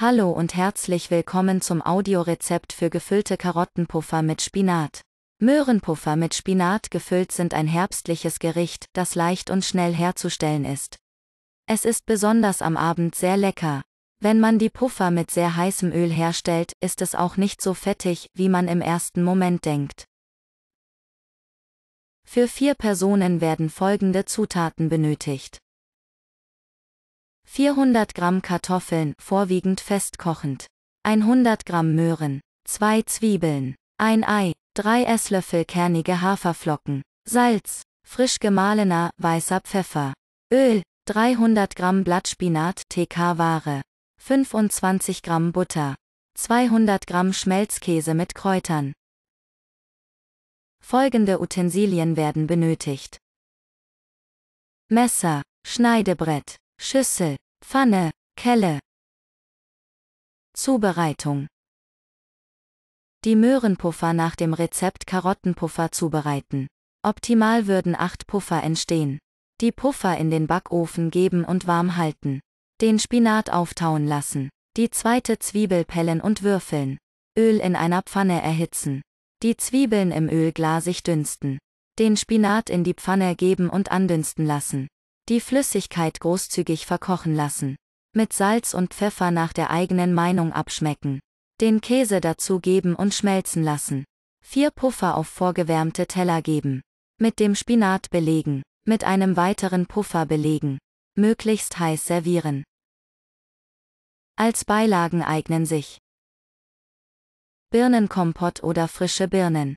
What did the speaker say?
Hallo und herzlich willkommen zum Audiorezept für gefüllte Karottenpuffer mit Spinat. Möhrenpuffer mit Spinat gefüllt sind ein herbstliches Gericht, das leicht und schnell herzustellen ist. Es ist besonders am Abend sehr lecker. Wenn man die Puffer mit sehr heißem Öl herstellt, ist es auch nicht so fettig, wie man im ersten Moment denkt. Für vier Personen werden folgende Zutaten benötigt. 400 Gramm Kartoffeln, vorwiegend festkochend, 100 Gramm Möhren, 2 Zwiebeln, 1 Ei, 3 Esslöffel kernige Haferflocken, Salz, frisch gemahlener, weißer Pfeffer, Öl, 300 Gramm Blattspinat, TK-Ware, 25 Gramm Butter, 200 Gramm Schmelzkäse mit Kräutern. Folgende Utensilien werden benötigt. Messer, Schneidebrett, Schüssel, Pfanne, Kelle. Zubereitung. Die Möhrenpuffer nach dem Rezept Karottenpuffer zubereiten. Optimal würden acht Puffer entstehen. Die Puffer in den Backofen geben und warm halten. Den Spinat auftauen lassen. Die zweite Zwiebel pellen und würfeln. Öl in einer Pfanne erhitzen. Die Zwiebeln im Öl glasig dünsten. Den Spinat in die Pfanne geben und andünsten lassen. Die Flüssigkeit großzügig verkochen lassen. Mit Salz und Pfeffer nach der eigenen Meinung abschmecken. Den Käse dazu geben und schmelzen lassen. Vier Puffer auf vorgewärmte Teller geben. Mit dem Spinat belegen. Mit einem weiteren Puffer belegen. Möglichst heiß servieren. Als Beilagen eignen sich Birnenkompott oder frische Birnen.